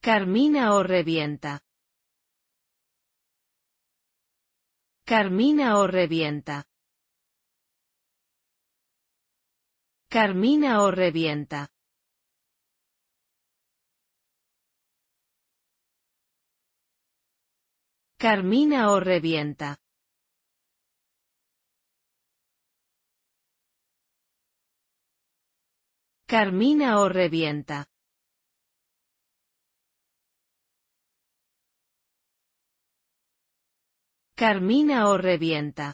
Carmina o revienta. Carmina o revienta. Carmina o revienta. Carmina o revienta. Carmina o revienta. Carmina o revienta.